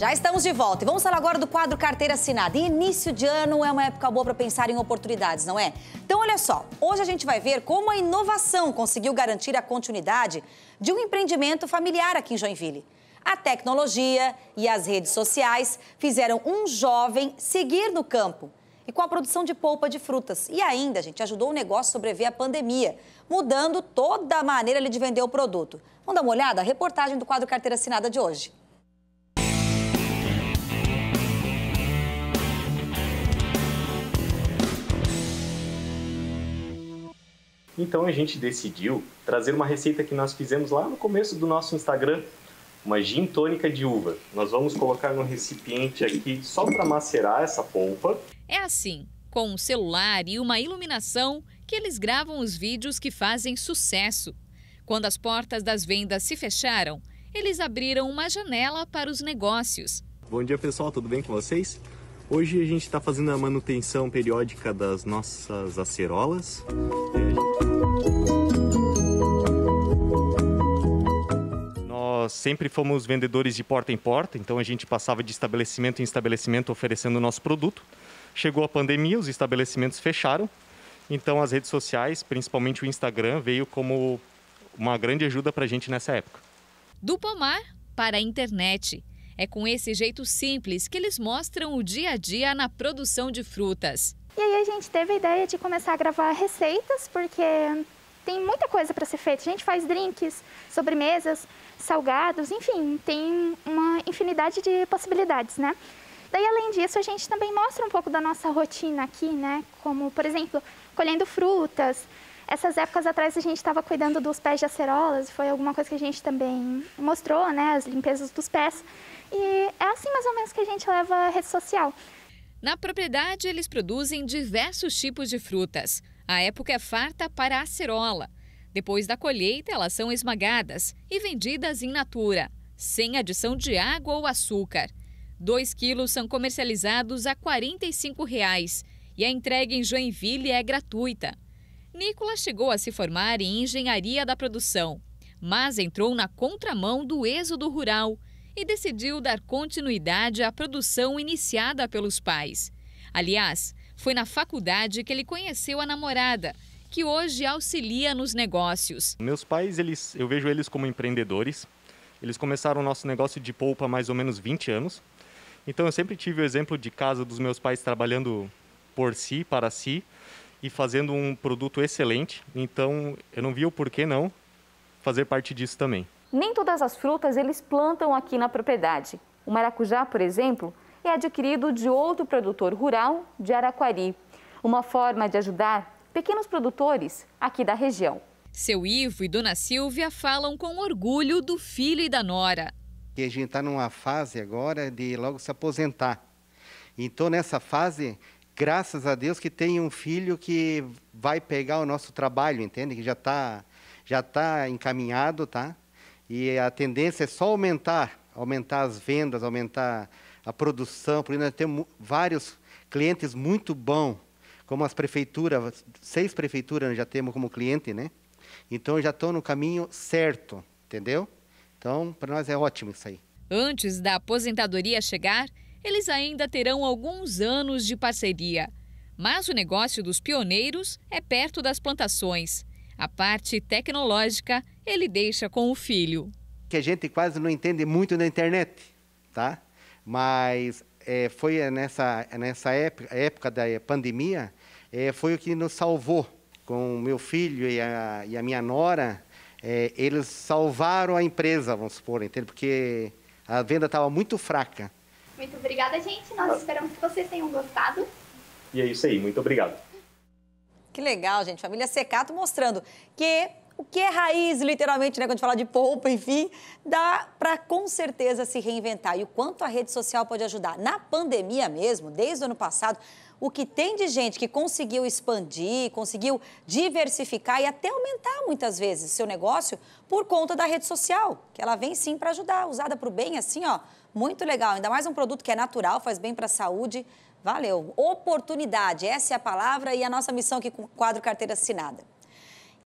Já estamos de volta e vamos falar agora do quadro Carteira Assinada. E início de ano é uma época boa para pensar em oportunidades, não é? Então, olha só, hoje a gente vai ver como a inovação conseguiu garantir a continuidade de um empreendimento familiar aqui em Joinville. A tecnologia e as redes sociais fizeram um jovem seguir no campo e com a produção de polpa de frutas. E ainda, gente, ajudou o negócio a sobreviver à pandemia, mudando toda a maneira de vender o produto. Vamos dar uma olhada? A reportagem do quadro Carteira Assinada de hoje. Então a gente decidiu trazer uma receita que nós fizemos lá no começo do nosso Instagram, uma gin tônica de uva. Nós vamos colocar no recipiente aqui só para macerar essa polpa. É assim, com um celular e uma iluminação que eles gravam os vídeos que fazem sucesso. Quando as portas das vendas se fecharam, eles abriram uma janela para os negócios. Bom dia pessoal, tudo bem com vocês? Hoje a gente está fazendo a manutenção periódica das nossas acerolas. Nós sempre fomos vendedores de porta em porta, então a gente passava de estabelecimento em estabelecimento oferecendo o nosso produto. Chegou a pandemia, os estabelecimentos fecharam, então as redes sociais, principalmente o Instagram, veio como uma grande ajuda para a gente nessa época. Do pomar para a internet. É com esse jeito simples que eles mostram o dia a dia na produção de frutas. E aí a gente teve a ideia de começar a gravar receitas, porque tem muita coisa para ser feita. A gente faz drinks, sobremesas, salgados, enfim, tem uma infinidade de possibilidades, né? Daí, além disso, a gente também mostra um pouco da nossa rotina aqui, né? Como, por exemplo, colhendo frutas. Essas épocas atrás a gente estava cuidando dos pés de acerolas, foi alguma coisa que a gente também mostrou, né? As limpezas dos pés. E é assim mais ou menos que a gente leva a rede social. Na propriedade, eles produzem diversos tipos de frutas. A época é farta para a acerola. Depois da colheita, elas são esmagadas e vendidas em natura, sem adição de água ou açúcar. Dois quilos são comercializados a R$ 45 reais, e a entrega em Joinville é gratuita. Nicolas chegou a se formar em engenharia da produção, mas entrou na contramão do êxodo rural e decidiu dar continuidade à produção iniciada pelos pais. Aliás, foi na faculdade que ele conheceu a namorada, que hoje auxilia nos negócios. Meus pais, eles, eu vejo eles como empreendedores. Eles começaram o nosso negócio de polpa há mais ou menos 20 anos. Então eu sempre tive o exemplo de casa dos meus pais trabalhando por si, para si e fazendo um produto excelente. Então eu não via o porquê não fazer parte disso também. Nem todas as frutas eles plantam aqui na propriedade. O maracujá, por exemplo, é adquirido de outro produtor rural de Araquari. Uma forma de ajudar pequenos produtores aqui da região. Seu Ivo e Dona Silvia falam com orgulho do filho e da nora. A gente está numa fase agora de logo se aposentar. Então, nessa fase, graças a Deus que tem um filho que vai pegar o nosso trabalho, entende? Que já está já tá encaminhado, tá? e a tendência é só aumentar, aumentar as vendas, aumentar a produção, porque nós temos vários clientes muito bons, como as prefeituras, seis prefeituras já temos como cliente, né? Então já estão no caminho certo, entendeu? Então, para nós é ótimo isso aí. Antes da aposentadoria chegar, eles ainda terão alguns anos de parceria. Mas o negócio dos pioneiros é perto das plantações. A parte tecnológica ele deixa com o filho. Que a gente quase não entende muito na internet, tá? Mas é, foi nessa, nessa época, época da pandemia, é, foi o que nos salvou. Com meu filho e a, e a minha nora, é, eles salvaram a empresa, vamos supor, entende? Porque a venda estava muito fraca. Muito obrigada, gente. Nós ah. esperamos que vocês tenham gostado. E é isso aí. Muito obrigado que legal, gente. Família Secato mostrando que o que é raiz, literalmente, né? Quando a gente fala de polpa, enfim, dá para com certeza se reinventar. E o quanto a rede social pode ajudar. Na pandemia mesmo, desde o ano passado, o que tem de gente que conseguiu expandir, conseguiu diversificar e até aumentar muitas vezes seu negócio por conta da rede social, que ela vem sim para ajudar, usada para o bem, assim, ó, muito legal. Ainda mais um produto que é natural, faz bem para a saúde. Valeu. Oportunidade, essa é a palavra e a nossa missão aqui com o quadro Carteira Assinada.